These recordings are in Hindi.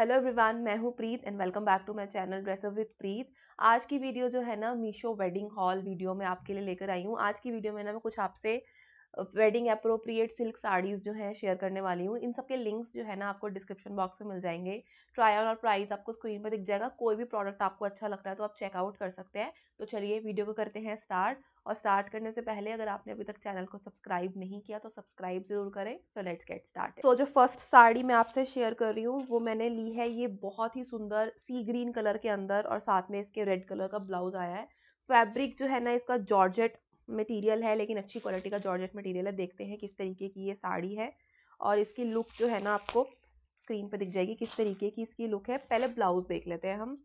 हेलो एवरीवन मैं हूँ Preet and welcome back to my channel dress up with Preet आज की वीडियो जो है ना मीशो वेडिंग हॉल वीडियो में आपके लिए लेकर आई हूँ आज की वीडियो में ना मैं कुछ आपसे वेडिंग अप्रोप्रिएट सिल्क साड़ीज़ जो हैं शेयर करने वाली हूँ इन सब के लिंक्स जो है ना आपको डिस्क्रिप्शन बॉक्स में मिल जाएंगे ट्रायल और प्राइस आपको स्क्रीन पर दिख जाएगा कोई भी प्रोडक्ट आपको अच्छा लगता है तो आप चेकआउट कर सकते हैं तो चलिए वीडियो को करते हैं स्टार्ट और स्टार्ट करने से पहले अगर आपने अभी तक चैनल को सब्सक्राइब नहीं किया तो सब्सक्राइब जरूर करें so let's get start so जो फर्स्ट साड़ी मैं आपसे शेयर कर रही हूँ वो मैंने ली है ये बहुत ही सुंदर सी ग्रीन कलर के अंदर और साथ में इसके रेड कलर का ब्लाउज आया है फैब्रिक जो है ना इसका जॉर्जेट मटेरियल है लेकिन अच्छी क्वालिटी का जॉर्जेट मटेरियल है देखते हैं किस तरीके की ये साड़ी है और इसकी लुक जो है ना आपको स्क्रीन पर दिख जाएगी किस तरीके की इसकी लुक है पहले ब्लाउज़ देख लेते हैं हम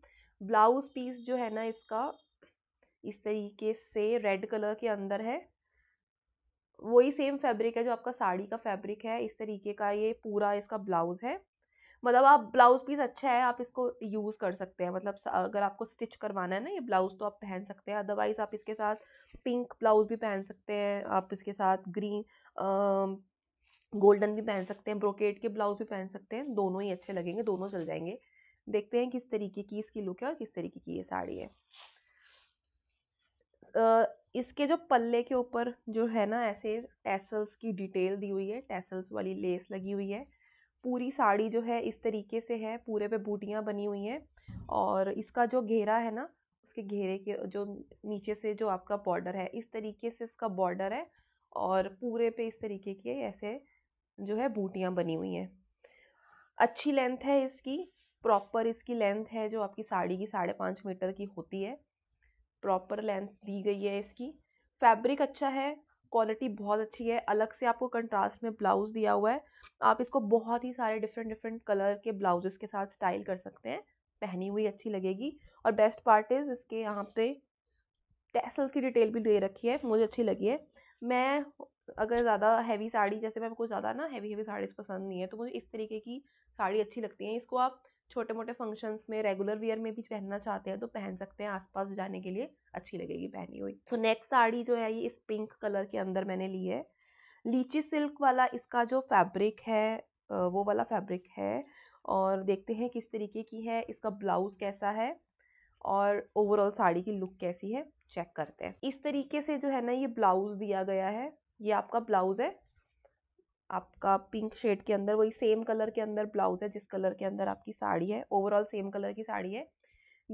ब्लाउज़ पीस जो है ना इसका इस तरीके से रेड कलर के अंदर है वही सेम फैब्रिक है जो आपका साड़ी का फैब्रिक है इस तरीके का ये पूरा इसका ब्लाउज़ है मतलब आप ब्लाउज़ पीस अच्छा है आप इसको यूज़ कर सकते हैं मतलब अगर आपको स्टिच करवाना है ना ये ब्लाउज़ तो आप पहन सकते हैं अदरवाइज़ आप इसके साथ पिंक ब्लाउज़ भी पहन सकते हैं आप इसके साथ ग्रीन गोल्डन भी पहन सकते हैं ब्रोकेट के ब्लाउज़ भी पहन सकते हैं दोनों ही अच्छे लगेंगे दोनों चल जाएंगे देखते हैं किस तरीके की इसकी लुक है और किस तरीके की ये साड़ी है इसके जो पल्ले के ऊपर जो है ना ऐसे टैसल्स की डिटेल दी हुई है टैसल्स वाली लेस लगी हुई है पूरी साड़ी जो है इस तरीके से है पूरे पे बूटियाँ बनी हुई हैं और इसका जो घेरा है ना उसके घेरे के जो नीचे से जो आपका बॉर्डर है इस तरीके से इसका बॉर्डर है और पूरे पे इस तरीके के ऐसे जो है बूटियाँ बनी हुई हैं अच्छी लेंथ है इसकी प्रॉपर इसकी लेंथ है जो आपकी साड़ी की साढ़े पाँच मीटर की होती है प्रॉपर लेंथ दी गई है इसकी फैब्रिक अच्छा है क्वालिटी बहुत अच्छी है अलग से आपको कंट्रास्ट में ब्लाउज़ दिया हुआ है आप इसको बहुत ही सारे डिफरेंट डिफरेंट कलर के ब्लाउजेस के साथ स्टाइल कर सकते हैं पहनी हुई अच्छी लगेगी और बेस्ट पार्ट इज़ इसके यहाँ पे टेसल्स की डिटेल भी दे रखी है मुझे अच्छी लगी है मैं अगर ज़्यादा हैवी साड़ी जैसे मैं कुछ ज़्यादा ना हैवी हैवी साड़ीज़ पसंद नहीं है तो मुझे इस तरीके की साड़ी अच्छी लगती है इसको आप छोटे मोटे फंक्शंस में रेगुलर वेयर में भी पहनना चाहते हैं तो पहन सकते हैं आसपास जाने के लिए अच्छी लगेगी पहनी हुई सो नेक्स्ट साड़ी जो है ये इस पिंक कलर के अंदर मैंने ली है लीची सिल्क वाला इसका जो फैब्रिक है वो वाला फैब्रिक है और देखते हैं किस तरीके की है इसका ब्लाउज़ कैसा है और ओवरऑल साड़ी की लुक कैसी है चेक करते हैं इस तरीके से जो है ना ये ब्लाउज़ दिया गया है ये आपका ब्लाउज़ है आपका पिंक शेड के अंदर वही सेम कलर के अंदर ब्लाउज़ है जिस कलर के अंदर आपकी साड़ी है ओवरऑल सेम कलर की साड़ी है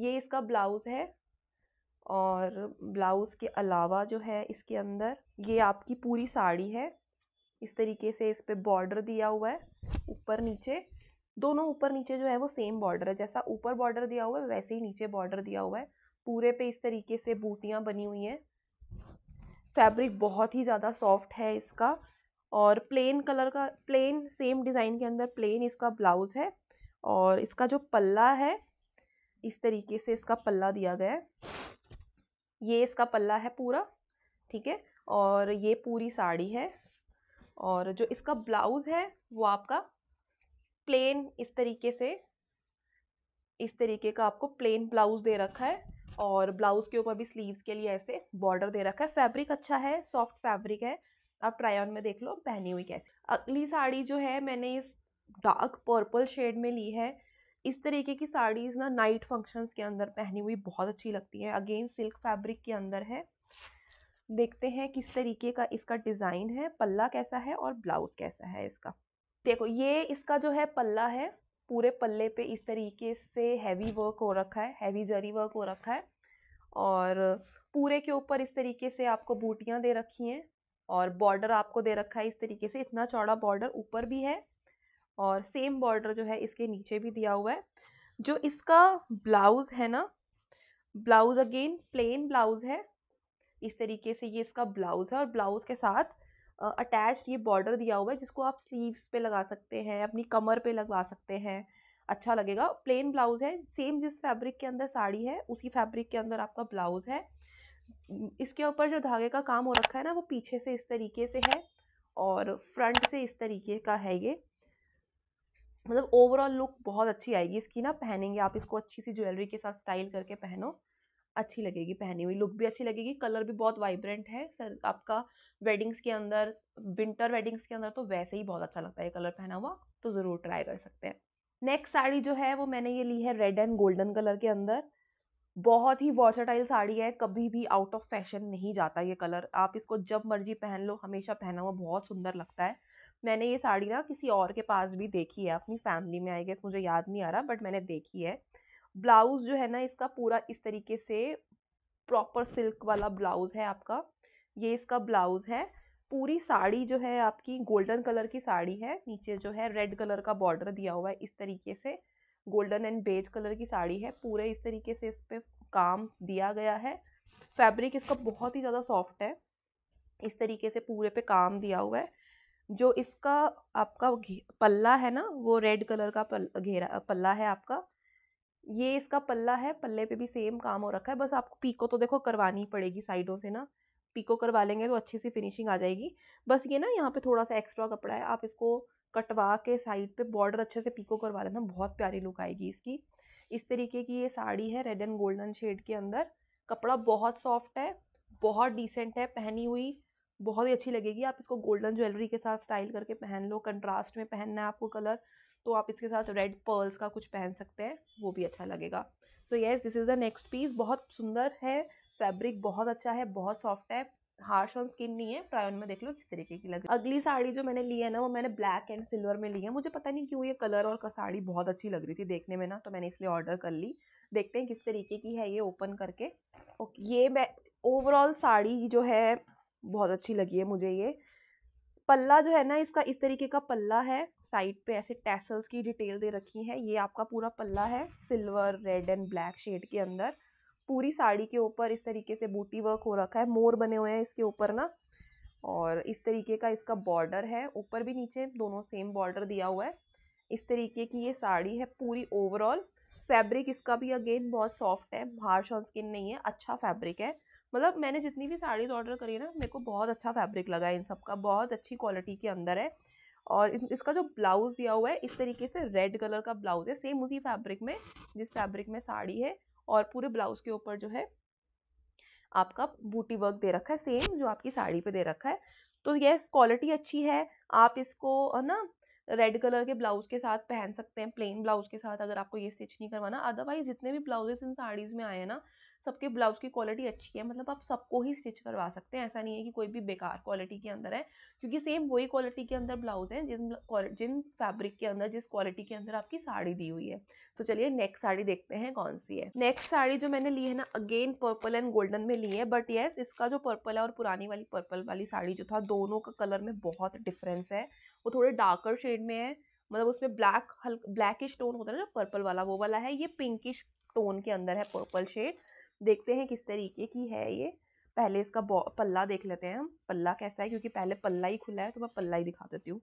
ये इसका ब्लाउज़ है और ब्लाउज़ के अलावा जो है इसके अंदर ये आपकी पूरी साड़ी है इस तरीके से इस पर बॉर्डर दिया हुआ है ऊपर नीचे दोनों ऊपर नीचे जो है वो सेम बॉर्डर है जैसा ऊपर बॉर्डर दिया हुआ है वैसे ही नीचे बॉर्डर दिया हुआ है पूरे पे इस तरीके से बूटियाँ बनी हुई हैं फैब्रिक बहुत ही ज़्यादा सॉफ्ट है इसका और प्लेन कलर का प्लेन सेम डिज़ाइन के अंदर प्लेन इसका ब्लाउज है और इसका जो पल्ला है इस तरीके से इसका पल्ला दिया गया है ये इसका पल्ला है पूरा ठीक है और ये पूरी साड़ी है और जो इसका ब्लाउज़ है वो आपका प्लेन इस तरीके से इस तरीके का आपको प्लेन ब्लाउज़ दे रखा है और ब्लाउज़ के ऊपर भी स्लीव्स के लिए ऐसे बॉर्डर दे रखा है फैब्रिक अच्छा है सॉफ्ट फैब्रिक है आप ट्राई ऑन में देख लो पहनी हुई कैसी अगली साड़ी जो है मैंने इस डार्क पर्पल शेड में ली है इस तरीके की साड़ीज़ ना नाइट फंक्शंस के अंदर पहनी हुई बहुत अच्छी लगती है अगेन सिल्क फैब्रिक के अंदर है देखते हैं किस तरीके का इसका डिज़ाइन है पल्ला कैसा है और ब्लाउज़ कैसा है इसका देखो ये इसका जो है पल्ला है पूरे पल्ले पे इस तरीके से हैवी वर्क हो रखा है हैवी जरी वर्क हो रखा है और पूरे के ऊपर इस तरीके से आपको बूटियाँ दे रखी हैं और बॉर्डर आपको दे रखा है इस तरीके से इतना चौड़ा बॉर्डर ऊपर भी है और सेम बॉर्डर जो है इसके नीचे भी दिया हुआ है जो इसका ब्लाउज़ है ना ब्लाउज़ अगेन प्लेन ब्लाउज़ है इस तरीके से ये इसका ब्लाउज़ है और ब्लाउज़ के साथ अटैच ये बॉर्डर दिया हुआ है जिसको आप स्लीव्स पे लगा सकते हैं अपनी कमर पे लगवा सकते हैं अच्छा लगेगा प्लेन ब्लाउज़ है सेम जिस फैब्रिक के अंदर साड़ी है उसी फैब्रिक के अंदर आपका ब्लाउज़ है इसके ऊपर जो धागे का काम हो रखा है ना वो पीछे से इस तरीके से है और फ्रंट से इस तरीके का है ये मतलब ओवरऑल लुक बहुत अच्छी आएगी इसकी ना पहनेंगे आप इसको अच्छी सी ज्वेलरी के साथ स्टाइल करके पहनो अच्छी लगेगी पहनी हुई लुक भी अच्छी लगेगी कलर भी बहुत वाइब्रेंट है सर आपका वेडिंग्स के अंदर विंटर वेडिंग्स के अंदर तो वैसे ही बहुत अच्छा लगता है कलर पहना हुआ तो ज़रूर ट्राई कर सकते हैं नेक्स्ट साड़ी जो है वो मैंने ये ली है रेड एंड गोल्डन कलर के अंदर बहुत ही वॉर्सटाइल साड़ी है कभी भी आउट ऑफ फैशन नहीं जाता ये कलर आप इसको जब मर्जी पहन लो हमेशा पहना हुआ बहुत सुंदर लगता है मैंने ये साड़ी ना किसी और के पास भी देखी है अपनी फैमिली में आई गेस मुझे याद नहीं आ रहा बट मैंने देखी है ब्लाउज़ जो है ना इसका पूरा इस तरीके से प्रॉपर सिल्क वाला ब्लाउज़ है आपका ये इसका ब्लाउज़ है पूरी साड़ी जो है आपकी गोल्डन कलर की साड़ी है नीचे जो है रेड कलर का बॉर्डर दिया हुआ है इस तरीके से गोल्डन एंड बेज कलर की साड़ी है पूरे इस तरीके से इस पर काम दिया गया है फैब्रिक इसका बहुत ही ज़्यादा सॉफ्ट है इस तरीके से पूरे पे काम दिया हुआ है जो इसका आपका पल्ला है ना वो रेड कलर का पल, घेरा पल्ला है आपका ये इसका पल्ला है पल्ले पे भी सेम काम हो रखा है बस आपको पीको तो देखो करवानी पड़ेगी साइडों से ना पीको करवा लेंगे तो अच्छी सी फिनिशिंग आ जाएगी बस ये ना यहाँ पे थोड़ा सा एक्स्ट्रा कपड़ा है आप इसको कटवा के साइड पे बॉर्डर अच्छे से पीको करवा देना बहुत प्यारी लुक आएगी इसकी इस तरीके की ये साड़ी है रेड एंड गोल्डन शेड के अंदर कपड़ा बहुत सॉफ्ट है बहुत डिसेंट है पहनी हुई बहुत ही अच्छी लगेगी आप इसको गोल्डन ज्वेलरी के साथ स्टाइल करके पहन लो कंट्रास्ट में पहनना है आपको कलर तो आप इसके साथ रेड पर्ल्स का कुछ पहन सकते हैं वो भी अच्छा लगेगा so yes this is the next piece बहुत सुंदर है फैब्रिक बहुत अच्छा है बहुत सॉफ्ट है हार्श ऑन स्किन नहीं है ऑन में देख लो किस तरीके की लग रही अगली साड़ी जो मैंने ली है ना वो मैंने ब्लैक एंड सिल्वर में ली है मुझे पता नहीं क्यों ये कलर और साड़ी बहुत अच्छी लग रही थी देखने में ना तो मैंने इसलिए ऑर्डर कर ली देखते हैं किस तरीके की है ये ओपन करके ओके ये मैं ओवरऑल साड़ी जो है बहुत अच्छी लगी है मुझे ये पल्ला जो है ना इसका इस तरीके का पल्ला है साइड पे ऐसे टैसल्स की डिटेल दे रखी है ये आपका पूरा पल्ला है silver red and black shade के अंदर पूरी साड़ी के ऊपर इस तरीके से बूटी वर्क हो रखा है मोर बने हुए हैं इसके ऊपर ना और इस तरीके का इसका बॉर्डर है ऊपर भी नीचे दोनों सेम बॉर्डर दिया हुआ है इस तरीके की ये साड़ी है पूरी ओवरऑल फैब्रिक इसका भी अगेन बहुत सॉफ्ट है हार्श ऑन स्किन नहीं है अच्छा फैब्रिक है मतलब मैंने जितनी भी साड़ीज़ ऑर्डर करी है ना मेरे को बहुत अच्छा फैब्रिक लगा है इन सब का बहुत अच्छी क्वालिटी के अंदर है और इसका जो ब्लाउज़ दिया हुआ है इस तरीके से रेड कलर का ब्लाउज़ है सेम उसी फैब्रिक में जिस फैब्रिक में साड़ी है और पूरे ब्लाउज के ऊपर जो है आपका बूटी वर्क दे रखा है सेम जो आपकी साड़ी पे दे रखा है तो ये क्वालिटी अच्छी है आप इसको है ना रेड कलर के ब्लाउज के साथ पहन सकते हैं प्लेन ब्लाउज के साथ अगर आपको ये स्टिच नहीं करवाना अदरवाइज जितने भी ब्लाउजेस इन साड़ीज़ में आए हैं ना सबके ब्लाउज की क्वालिटी अच्छी है मतलब आप सबको ही स्टिच करवा सकते हैं ऐसा नहीं है कि कोई भी बेकार क्वालिटी के अंदर है क्योंकि सेम वही क्वालिटी के अंदर ब्लाउज है जिन जिन फैब्रिक के अंदर जिस क्वालिटी के अंदर आपकी साड़ी दी हुई है तो चलिए नेक्स्ट साड़ी देखते हैं कौन सी है नेक्स्ट साड़ी जो मैंने ली है ना अगेन पर्पल एंड गोल्डन में ली है बट येस इसका जो पर्पल है और पुरानी वाली पर्पल वाली साड़ी जो था दोनों का कलर में बहुत डिफरेंस है वो थोड़े डार्कर शेड में है मतलब उसमें ब्लैक हल्क ब्लैकिश टोन होता है ना जो पर्पल वाला वो वाला है ये पिंकिश टोन के अंदर है पर्पल शेड देखते हैं किस तरीके की है ये पहले इसका पल्ला देख लेते हैं हम पल्ला कैसा है क्योंकि पहले पल्ला ही खुला है तो मैं पल्ला ही दिखा देती हूँ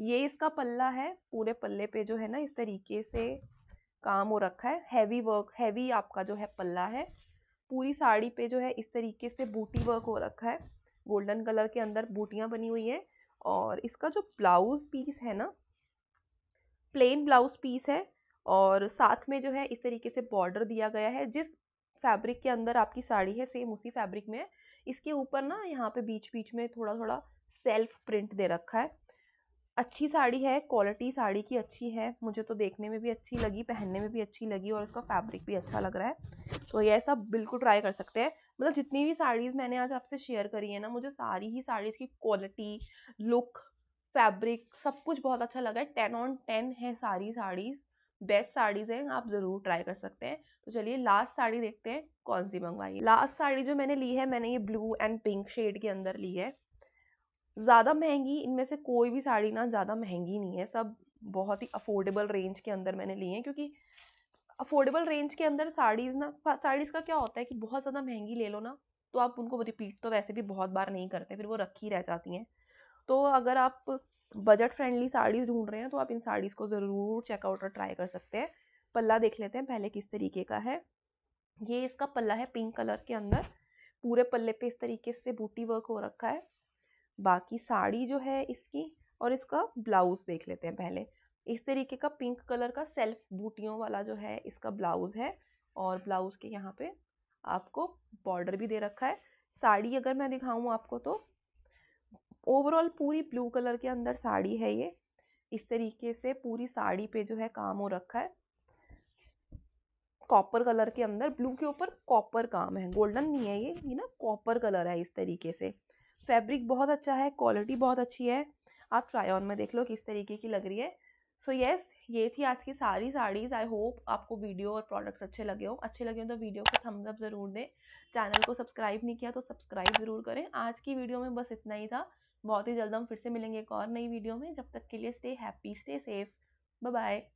ये इसका पल्ला है पूरे पल्ले पे जो है ना इस तरीके से काम हो रखा है हैवी वर्क हैवी आपका जो है पल्ला है पूरी साड़ी पे जो है इस तरीके से बूटी वर्क हो रखा है गोल्डन कलर के अंदर बूटियाँ बनी हुई हैं और इसका जो ब्लाउज़ पीस है ना प्लेन ब्लाउज़ पीस है और साथ में जो है इस तरीके से बॉर्डर दिया गया है जिस फैब्रिक के अंदर आपकी साड़ी है सेम उसी फैब्रिक में है इसके ऊपर ना यहाँ पे बीच बीच में थोड़ा थोड़ा सेल्फ प्रिंट दे रखा है अच्छी साड़ी है क्वालिटी साड़ी की अच्छी है मुझे तो देखने में भी अच्छी लगी पहनने में भी अच्छी लगी और इसका फैब्रिक भी अच्छा लग रहा है तो ये सब बिल्कुल ट्राई कर सकते हैं मतलब जितनी भी साड़ीज़ मैंने आज आपसे शेयर करी है ना मुझे सारी ही साड़ीज़ की क्वालिटी लुक फैब्रिक सब कुछ बहुत अच्छा लगा है टेन ऑन टेन है सारी साड़ीज़ बेस्ट साड़ीज़ हैं आप ज़रूर ट्राई कर सकते हैं तो चलिए लास्ट साड़ी देखते हैं कौन सी मंगवाई लास्ट साड़ी जो मैंने ली है मैंने ये ब्लू एंड पिंक शेड के अंदर ली है ज़्यादा महंगी इनमें से कोई भी साड़ी ना ज़्यादा महंगी नहीं है सब बहुत ही अफोर्डेबल रेंज के अंदर मैंने ली है क्योंकि अफोर्डेबल रेंज के अंदर साड़ीज़ ना साड़ीज़ का क्या होता है कि बहुत ज़्यादा महंगी ले लो ना तो आप उनको रिपीट तो वैसे भी बहुत बार नहीं करते फिर वो रखी रह जाती हैं तो अगर आप बजट फ्रेंडली साड़ीज़ ढूंढ रहे हैं तो आप इन साड़ीज़ को ज़रूर चेकआउट और ट्राई कर सकते हैं पल्ला देख लेते हैं पहले किस तरीके का है ये इसका पल्ला है पिंक कलर के अंदर पूरे पल्ले पे इस तरीके से बूटी वर्क हो रखा है बाकी साड़ी जो है इसकी और इसका ब्लाउज़ देख लेते हैं पहले इस तरीके का पिंक कलर का सेल्फ बूटियों वाला जो है इसका ब्लाउज़ है और ब्लाउज़ के यहाँ पे आपको बॉर्डर भी दे रखा है साड़ी अगर मैं दिखाऊँ आपको तो ओवरऑल पूरी ब्लू कलर के अंदर साड़ी है ये इस तरीके से पूरी साड़ी पे जो है काम हो रखा है कॉपर कलर के अंदर ब्लू के ऊपर कॉपर काम है गोल्डन नहीं है ये ये ना कॉपर कलर है इस तरीके से फैब्रिक बहुत अच्छा है क्वालिटी बहुत अच्छी है आप ट्राई ऑन में देख लो किस तरीके की लग रही है सो so येस yes, ये थी आज की सारी साड़ीज़ आई होप आपको वीडियो और प्रोडक्ट्स अच्छे लगे हो अच्छे लगे हों तो वीडियो को थम्स अप ज़रूर दें चैनल को सब्सक्राइब नहीं किया तो सब्सक्राइब ज़रूर करें आज की वीडियो में बस इतना ही था बहुत ही जल्द हम फिर से मिलेंगे एक और नई वीडियो में जब तक के लिए stay happy stay safe bye